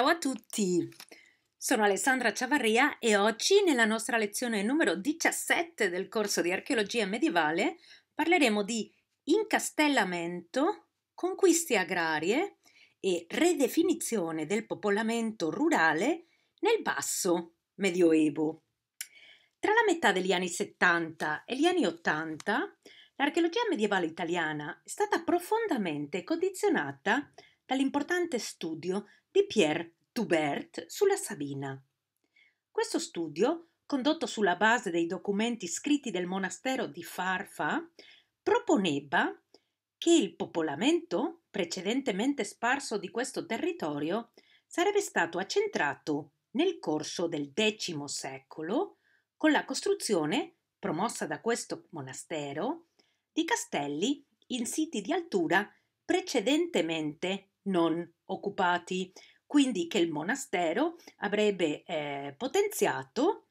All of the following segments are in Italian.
Ciao a tutti! Sono Alessandra Ciavarria e oggi nella nostra lezione numero 17 del corso di archeologia medievale parleremo di incastellamento, conquiste agrarie e redefinizione del popolamento rurale nel basso medioevo. Tra la metà degli anni 70 e gli anni 80 l'archeologia medievale italiana è stata profondamente condizionata dall'importante studio di Pierre Dubert sulla Sabina. Questo studio, condotto sulla base dei documenti scritti del monastero di Farfa, proponeva che il popolamento precedentemente sparso di questo territorio sarebbe stato accentrato nel corso del X secolo con la costruzione, promossa da questo monastero, di castelli in siti di altura precedentemente non occupati, quindi che il monastero avrebbe eh, potenziato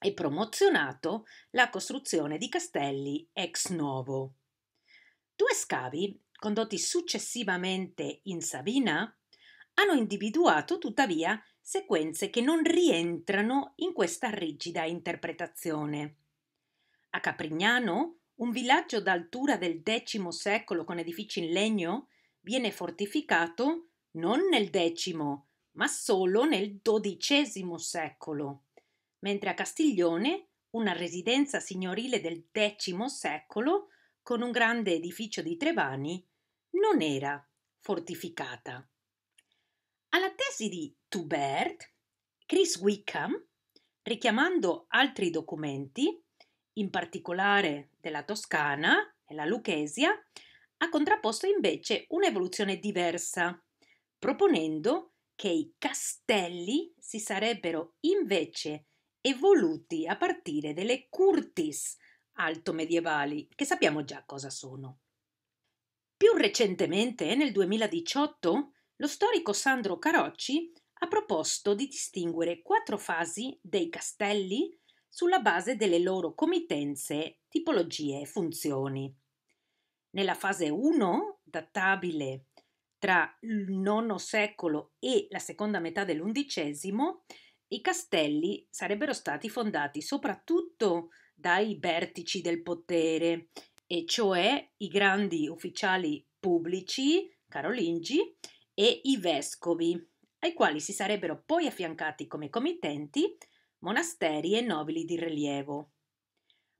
e promozionato la costruzione di castelli ex novo. Due scavi, condotti successivamente in Sabina, hanno individuato tuttavia sequenze che non rientrano in questa rigida interpretazione. A Caprignano, un villaggio d'altura del X secolo con edifici in legno, viene fortificato non nel X, ma solo nel XII secolo, mentre a Castiglione una residenza signorile del X secolo, con un grande edificio di Trevani, non era fortificata. Alla tesi di Toubert, Chris Wickham, richiamando altri documenti, in particolare della Toscana e la Lucchesia, ha contrapposto invece un'evoluzione diversa, proponendo che i castelli si sarebbero invece evoluti a partire delle curtis alto medievali, che sappiamo già cosa sono. Più recentemente, nel 2018, lo storico Sandro Carocci ha proposto di distinguere quattro fasi dei castelli sulla base delle loro comitenze, tipologie e funzioni. Nella fase 1, databile tra il IX secolo e la seconda metà dell'XI, i castelli sarebbero stati fondati soprattutto dai vertici del potere, e cioè i grandi ufficiali pubblici carolingi e i vescovi, ai quali si sarebbero poi affiancati come committenti monasteri e nobili di rilievo.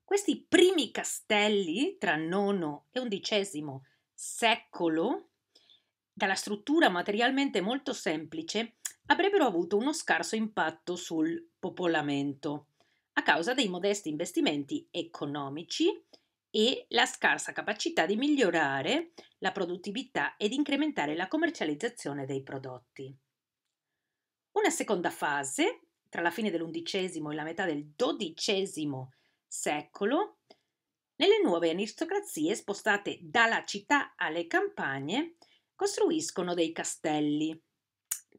Questi primi castelli tra IX e XI secolo, dalla struttura materialmente molto semplice, avrebbero avuto uno scarso impatto sul popolamento a causa dei modesti investimenti economici e la scarsa capacità di migliorare la produttività ed incrementare la commercializzazione dei prodotti. Una seconda fase, tra la fine dell'undicesimo e la metà del dodicesimo secolo, nelle nuove aristocrazie spostate dalla città alle campagne costruiscono dei castelli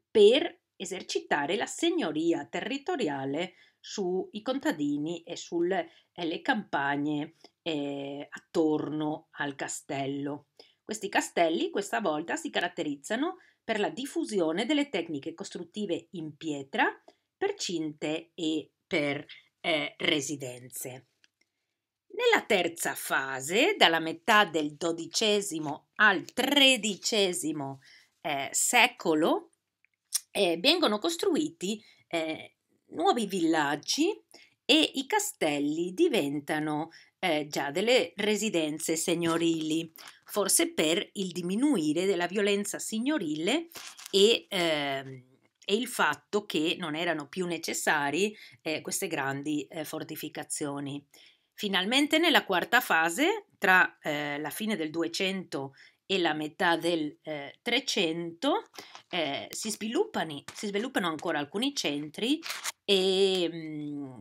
per esercitare la signoria territoriale sui contadini e sulle eh, campagne eh, attorno al castello. Questi castelli questa volta si caratterizzano per la diffusione delle tecniche costruttive in pietra, per cinte e per eh, residenze. Nella terza fase, dalla metà del XII al XIII eh, secolo, eh, vengono costruiti eh, nuovi villaggi e i castelli diventano eh, già delle residenze signorili, forse per il diminuire della violenza signorile e ehm, e il fatto che non erano più necessarie eh, queste grandi eh, fortificazioni. Finalmente nella quarta fase, tra eh, la fine del 200 e la metà del 300, eh, eh, si sviluppano, si, sviluppano, ancora alcuni centri e mh, mm,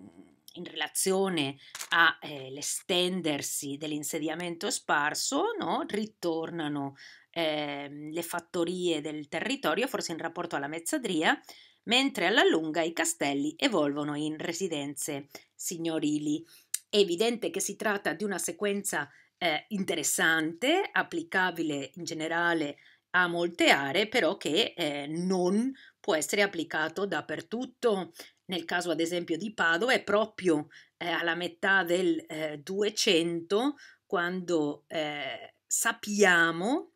in relazione all'estendersi eh, dell'insediamento sparso, no, ritornano eh, le fattorie del territorio, forse in rapporto alla mezzadria, mentre alla lunga i castelli evolvono in residenze signorili. È evidente che si tratta di una sequenza eh, interessante, applicabile in generale a molte aree, però che eh, non può essere applicato dappertutto. Nel caso ad esempio di Padova è proprio eh, alla metà del 200 eh, quando eh, sappiamo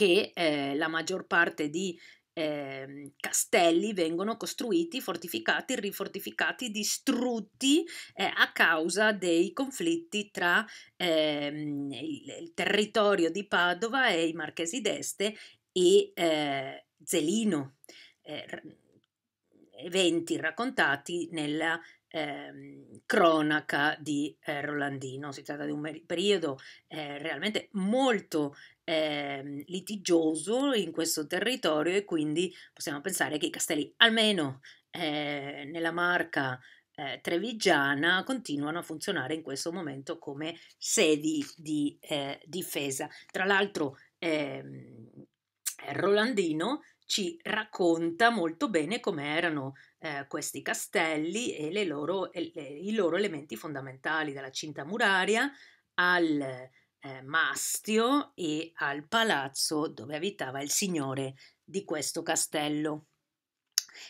che eh, la maggior parte di eh, castelli vengono costruiti, fortificati, rifortificati, distrutti eh, a causa dei conflitti tra ehm, il, il, territorio di Padova e i marchesi d'Este e eh, Zelino, eh, eventi raccontati nella Ehm, cronaca di eh, Rolandino. Si tratta di un periodo eh, realmente molto eh, litigioso in questo territorio e quindi possiamo pensare che i castelli, almeno eh, nella marca eh, trevigiana, continuano a funzionare in questo momento come sedi di eh, difesa. Tra l'altro, ehm, Rolandino ci racconta molto bene come erano eh, questi castelli e, loro, e le, i loro elementi fondamentali, dalla cinta muraria al, eh, Mastio e al palazzo dove abitava il signore di questo castello.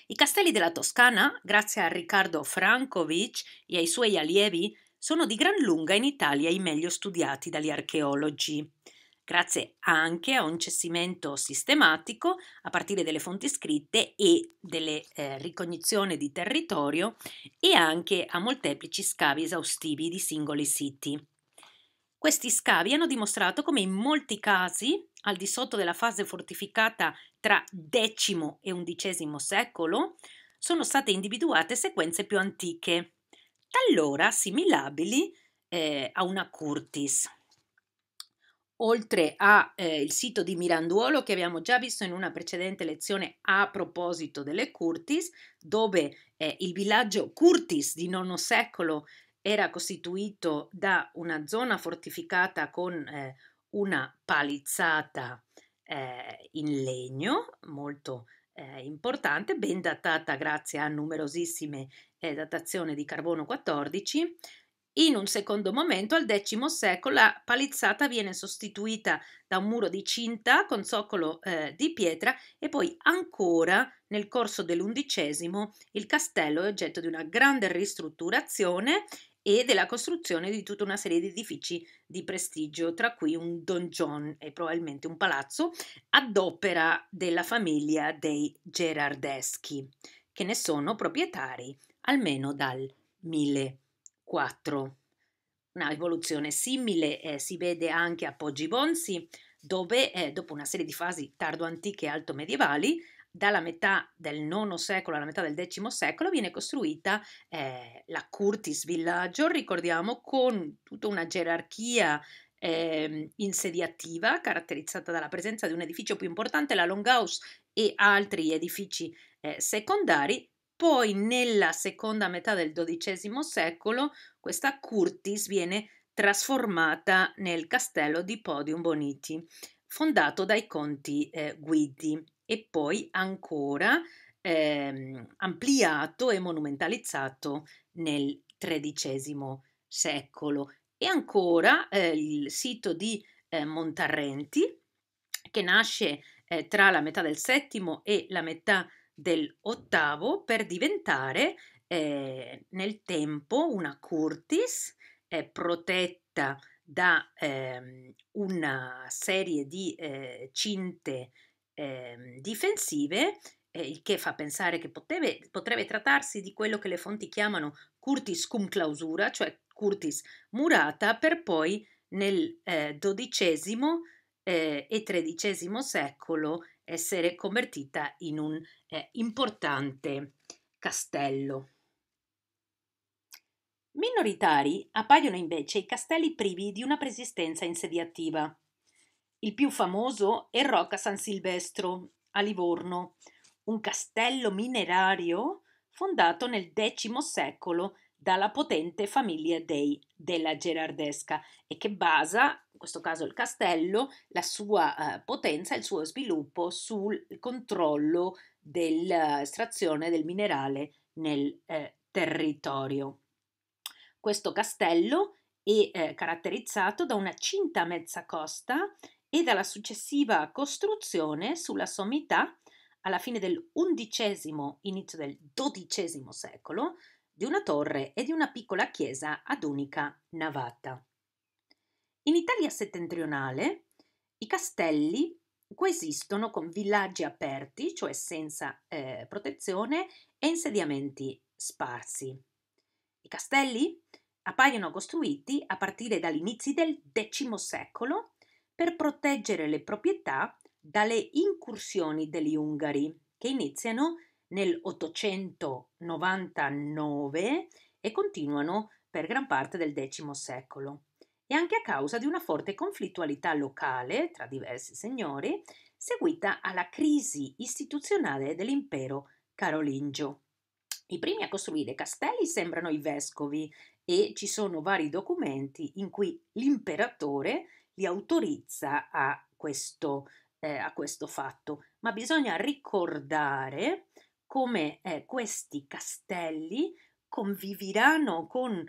I castelli della Toscana, grazie a Riccardo Frankovic e ai suoi allievi, sono di gran lunga in Italia i meglio studiati dagli archeologi. Grazie anche a un cessimento sistematico a partire delle fonti scritte e delle eh, ricognizioni di territorio e anche a molteplici scavi esaustivi di singoli siti. Questi scavi hanno dimostrato come in molti casi, al di sotto della fase fortificata tra X e XI secolo, sono state individuate sequenze più antiche, talora similabili eh, a una Curtis. Oltre al eh, sito di Miranduolo che abbiamo già visto in una precedente lezione a proposito delle Curtis, dove eh, il villaggio Curtis di IX secolo era costituito da una zona fortificata con eh, una palizzata eh, in legno molto eh, importante, ben datata grazie a numerosissime eh, datazioni di carbono 14. In un secondo momento, al X secolo, la palizzata viene sostituita da un muro di cinta con zoccolo eh, di pietra e poi ancora nel corso dell'undicesimo il castello è oggetto di una grande ristrutturazione e della costruzione di tutta una serie di edifici di prestigio, tra cui un donjon e probabilmente un palazzo, ad opera della famiglia dei Gerardeschi, che ne sono proprietari almeno dal 1004. Una evoluzione simile eh, si vede anche a Poggi Bonsi, dove eh, dopo una serie di fasi tardo-antiche e alto-medievali dalla metà del IX secolo alla metà del X secolo viene costruita eh, la Curtis Villaggio, ricordiamo, con tutta una gerarchia eh, insediativa caratterizzata dalla presenza di un edificio più importante, la Longhouse, e altri edifici eh, secondari. Poi nella seconda metà del XII secolo questa Curtis viene trasformata nel castello di Podium Boniti, fondato dai conti eh, Guidi e poi ancora eh, ampliato e monumentalizzato nel XIII secolo. E ancora eh, il sito di eh, Montarrenti, che nasce eh, tra la metà del VII e la metà del VIII per diventare eh, nel tempo una curtis eh, protetta da ehm, una serie di cinte eh, difensive, eh, il che fa pensare che poteve, potrebbe trattarsi di quello che le fonti chiamano curtis cum clausura, cioè curtis murata, per poi nel XII eh, eh, e XIII secolo essere convertita in un eh, importante castello. Minoritari appaiono invece i castelli privi di una preesistenza insediativa. Il più famoso è Rocca San Silvestro a Livorno, un castello minerario fondato nel X secolo dalla potente famiglia dei della Gerardesca e che basa, in questo caso il castello, la sua eh, potenza e il suo sviluppo sul controllo dell'estrazione del minerale nel eh, territorio. Questo castello è eh, caratterizzato da una cinta mezza costa e dalla successiva costruzione sulla sommità alla fine del XI, inizio del XII secolo, di una torre e di una piccola chiesa ad unica navata. In Italia settentrionale i castelli coesistono con villaggi aperti, cioè senza eh, protezione, e insediamenti sparsi. I castelli appaiono costruiti a partire dall'inizio del X secolo per proteggere le proprietà dalle incursioni degli Ungari che iniziano nel 899 e continuano per gran parte del X secolo. E anche a causa di una forte conflittualità locale tra diversi signori, seguita alla crisi istituzionale dell'impero carolingio. I primi a costruire castelli sembrano i vescovi e ci sono vari documenti in cui l'imperatore li autorizza a questo, eh, a questo fatto, ma bisogna ricordare come eh, questi castelli conviviranno con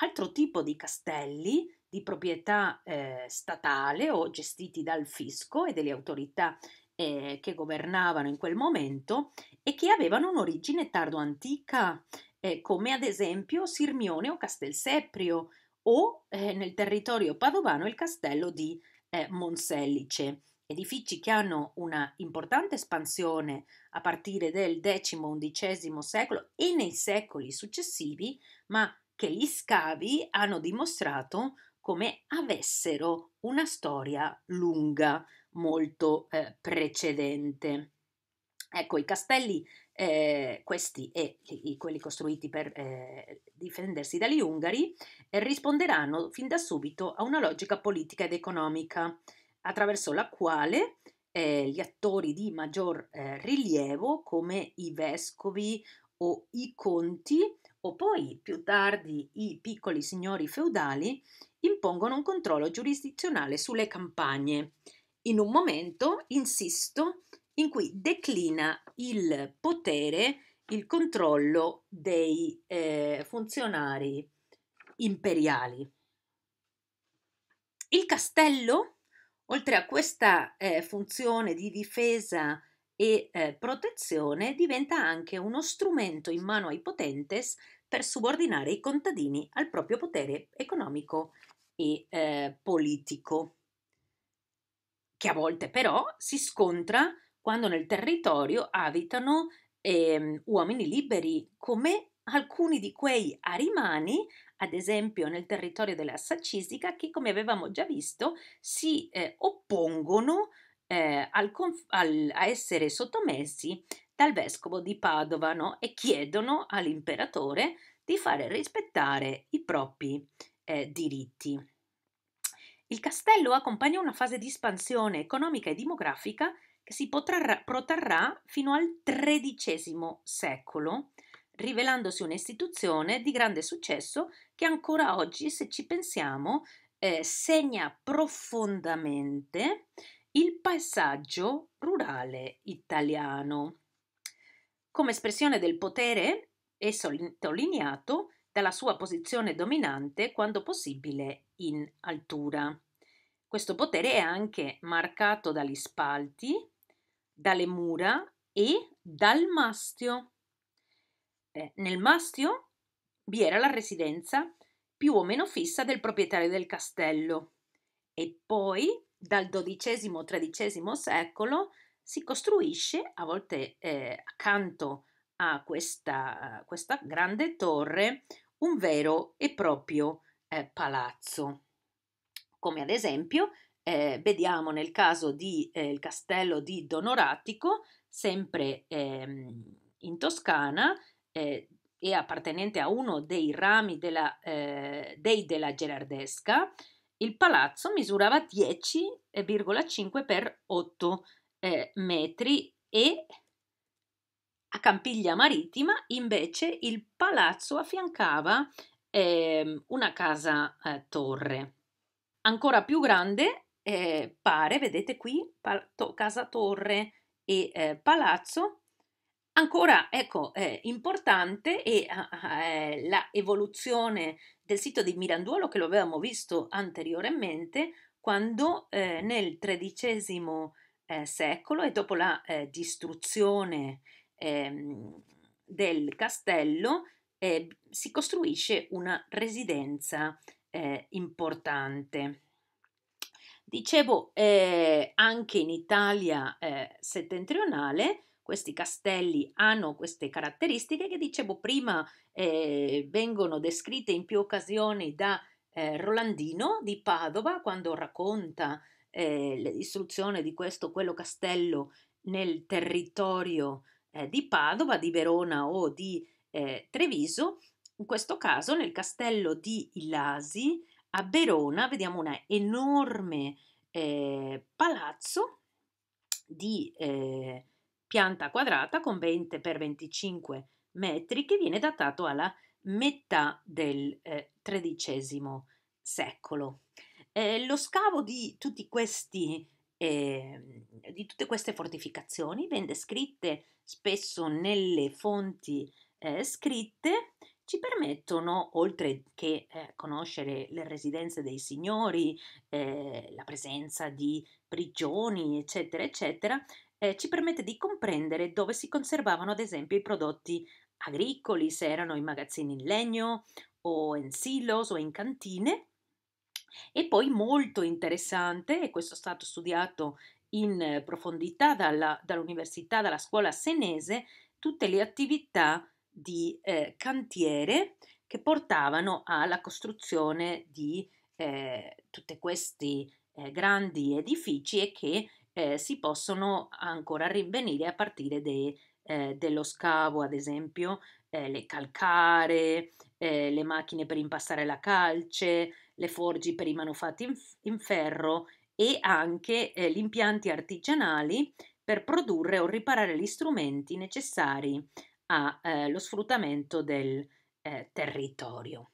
altro tipo di castelli di proprietà eh, statale o gestiti dal fisco e delle autorità eh, che governavano in quel momento e che avevano un'origine tardo-antica, eh, come ad esempio Sirmione o Castelseprio, o eh, nel territorio padovano il castello di eh, Monsellice, edifici che hanno una importante espansione a partire del X-XI secolo e nei secoli successivi, ma che gli scavi hanno dimostrato come avessero una storia lunga, molto eh, precedente. Ecco, i castelli eh, questi e i, quelli costruiti per eh, difendersi dagli Ungari, eh, risponderanno fin da subito a una logica politica ed economica, attraverso la quale eh, gli attori di maggior eh, rilievo, come i vescovi o i conti, o poi più tardi i piccoli signori feudali, impongono un controllo giurisdizionale sulle campagne in un momento, insisto, in cui declina il potere, il controllo dei eh, funzionari imperiali. Il castello, oltre a questa eh, funzione di difesa e eh, protezione, diventa anche uno strumento in mano ai potentes per subordinare i contadini al proprio potere economico e eh, politico, che a volte però si scontra con quando nel territorio abitano eh, uomini liberi come alcuni di quei arimani, ad esempio nel territorio della Sacisica, che come avevamo già visto si eh, oppongono eh, al conf- al, a essere sottomessi dal vescovo di Padova no? e chiedono all'imperatore di fare rispettare i propri eh, diritti. Il castello accompagna una fase di espansione economica e demografica si potrà, protrarrà fino al XIII secolo, rivelandosi un'istituzione di grande successo che ancora oggi, se ci pensiamo, eh, segna profondamente il paesaggio rurale italiano. Come espressione del potere è sottolineato dalla sua posizione dominante quando possibile in altura. Questo potere è anche marcato dagli spalti, dalle mura e dal mastio. Eh, nel mastio vi era la residenza più o meno fissa del proprietario del castello e poi dal XII-XIII secolo si costruisce a volte eh, accanto a questa, questa, grande torre un vero e proprio eh, palazzo, come ad esempio eh, vediamo nel caso di eh, il castello di Donoratico, sempre ehm, in Toscana eh, e appartenente a uno dei rami della, eh, dei della Gerardesca, il palazzo misurava 10,5 x 8 metri e a Campiglia Marittima invece il palazzo affiancava ehm, una casa eh, torre. Ancora più grande eh, pare, vedete qui, pal- to- casa torre e eh, palazzo. Ancora, ecco, eh, importante è ah, ah, eh, la evoluzione del sito di Miranduolo che lo avevamo visto anteriormente quando eh, nel XIII eh, secolo e dopo la distruzione ehm, del castello si costruisce una residenza importante. Dicevo, eh, anche in Italia eh, settentrionale questi castelli hanno queste caratteristiche che dicevo prima eh, vengono descritte in più occasioni da eh, Rolandino di Padova quando racconta eh, l'istruzione di questo o quello castello nel territorio eh, di Padova, di Verona o di Treviso. In questo caso nel castello di Ilasi a Verona vediamo un enorme eh, palazzo di eh, pianta quadrata con 20 x 25 metri che viene datato alla metà del eh, XIII secolo. Eh, lo scavo di, questi, eh, di, tutte queste fortificazioni, ben descritte spesso nelle fonti eh, scritte, ci permettono, oltre che eh, conoscere le residenze dei signori, eh, la presenza di prigioni, eccetera, eccetera, eh, ci permette di comprendere dove si conservavano, ad esempio, i prodotti agricoli, se erano in magazzini in legno o in silos o in cantine. E poi molto interessante, e questo è stato studiato in profondità dalla, dall'università, dalla scuola senese, tutte le attività di eh, cantiere che portavano alla costruzione di eh, tutti questi eh, grandi edifici e che eh, si possono ancora rinvenire a partire de, eh, dello scavo, ad esempio eh, le calcare, le macchine per impastare la calce, le forgi per i manufatti in, in ferro e anche gli impianti artigianali per produrre o riparare gli strumenti necessari allo eh, sfruttamento del eh, territorio.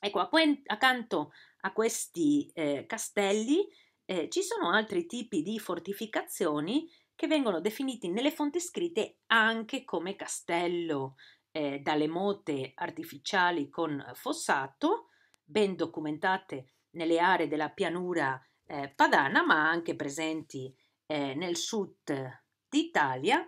Ecco, poi accanto a questi eh, castelli eh, ci sono altri tipi di fortificazioni che vengono definiti nelle fonti scritte anche come castello eh, dalle mote artificiali con fossato, ben documentate nelle aree della pianura eh, padana, ma anche presenti nel sud d'Italia,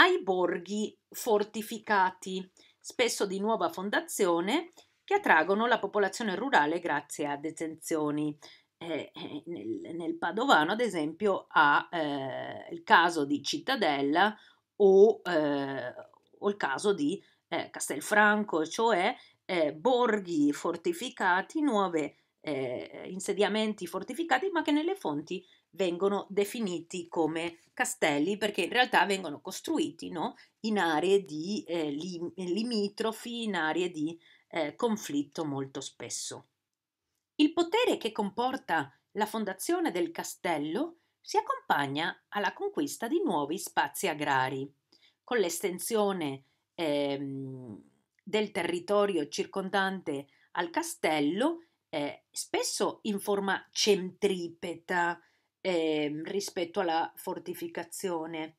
ai borghi fortificati, spesso di nuova fondazione, che attraggono la popolazione rurale grazie a detenzioni. Eh, eh, nel, nel, Padovano, ad esempio, ha eh, il caso di Cittadella o, eh, o il caso di eh, Castelfranco, cioè eh, borghi fortificati, nuovi insediamenti fortificati, ma che nelle fonti vengono definiti come castelli perché in realtà vengono costruiti no? in aree di, eh, lim- limitrofi, in aree di eh, conflitto molto spesso. Il potere che comporta la fondazione del castello si accompagna alla conquista di nuovi spazi agrari, con l'estensione ehm, del territorio circondante al castello, eh, spesso in forma centripeta, eh, rispetto alla fortificazione.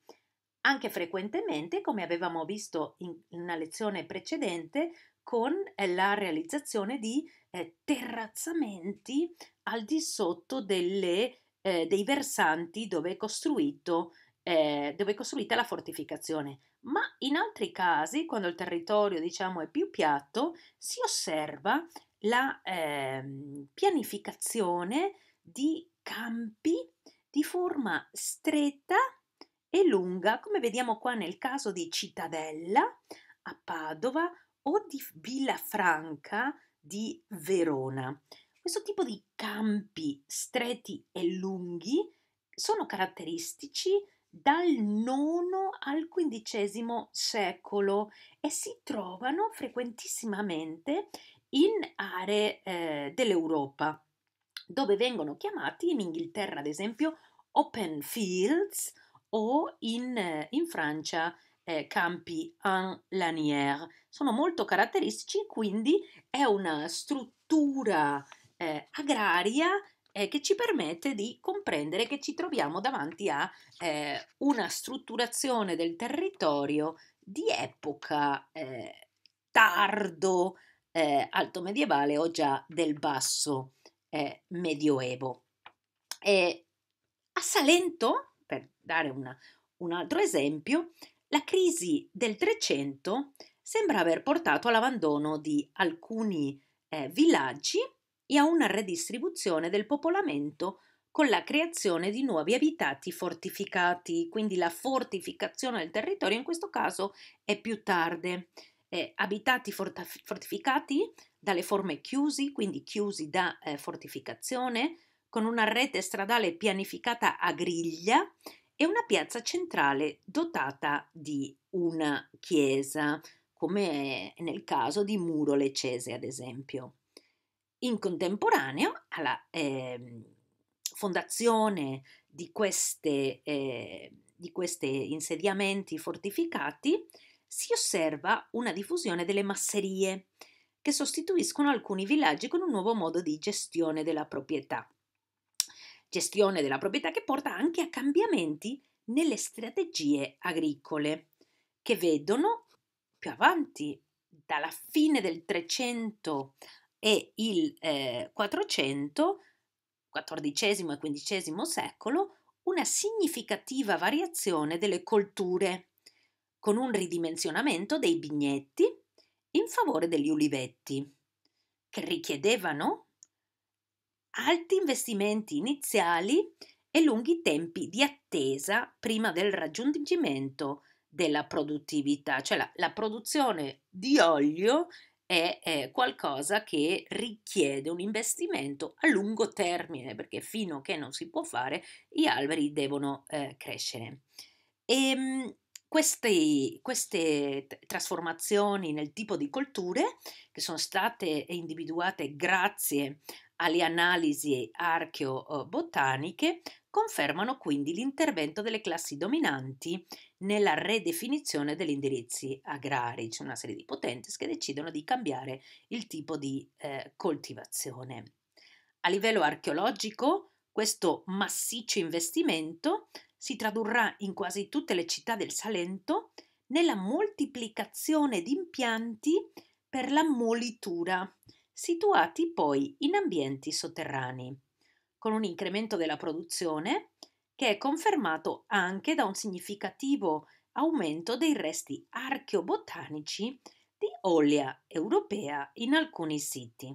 Anche frequentemente, come avevamo visto in una lezione precedente, con eh, la realizzazione di eh, terrazzamenti al di sotto delle, eh, dei versanti dove è, eh, dove è, costruita la fortificazione. Ma in altri casi, quando il territorio diciamo, è più piatto, si osserva la ehm, pianificazione di campi di forma stretta e lunga, come vediamo qua nel caso di Cittadella a Padova o di Villafranca di Verona. Questo tipo di campi stretti e lunghi sono caratteristici dal IX al XV secolo e si trovano frequentissimamente in aree eh, dell'Europa dove vengono chiamati in Inghilterra, ad esempio, open fields o in, eh, in Francia eh, campi en lanière. Sono molto caratteristici, quindi è una struttura eh, agraria eh, che ci permette di comprendere che ci troviamo davanti a eh, una strutturazione del territorio di epoca eh, tardo alto medievale o già del basso eh, medioevo. E a Salento, per dare una, un altro esempio, la crisi del 300 sembra aver portato all'abbandono di alcuni eh, villaggi e a una redistribuzione del popolamento con la creazione di nuovi abitati fortificati, quindi la fortificazione del territorio in questo caso è più tarde. Eh, abitati fortificati dalle forme chiusi, quindi chiusi da eh, fortificazione, con una rete stradale pianificata a griglia e una piazza centrale dotata di una chiesa, come nel caso di Muro Lecese, ad esempio. In contemporanea, alla eh, fondazione di, queste, eh, di questi insediamenti fortificati si osserva una diffusione delle masserie, che sostituiscono alcuni villaggi con un nuovo modo di gestione della proprietà. Gestione della proprietà che porta anche a cambiamenti nelle strategie agricole, che vedono più avanti, dalla fine del 300 e il eh, 400, XIV e XV secolo, una significativa variazione delle colture, con un ridimensionamento dei bignetti in favore degli ulivetti, che richiedevano alti investimenti iniziali e lunghi tempi di attesa prima del raggiungimento della produttività, cioè la, la produzione di olio è, è qualcosa che richiede un investimento a lungo termine, perché fino a che non si può fare gli alberi devono eh, crescere. E, ehm, queste, queste, trasformazioni nel tipo di colture, che sono state individuate grazie alle analisi archeobotaniche, oh, confermano quindi l'intervento delle classi dominanti nella redefinizione degli indirizzi agrari. C'è una serie di potentes che decidono di cambiare il tipo di eh, coltivazione. A livello archeologico, questo massiccio investimento si tradurrà in quasi tutte le città del Salento nella moltiplicazione di impianti per la molitura, situati poi in ambienti sotterranei, con un incremento della produzione che è confermato anche da un significativo aumento dei resti archeobotanici di olea europea in alcuni siti.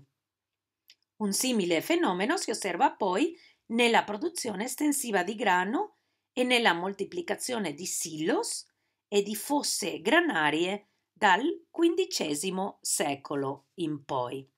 Un simile fenomeno si osserva poi nella produzione estensiva di grano e nella moltiplicazione di silos e di fosse granarie dal XV secolo in poi.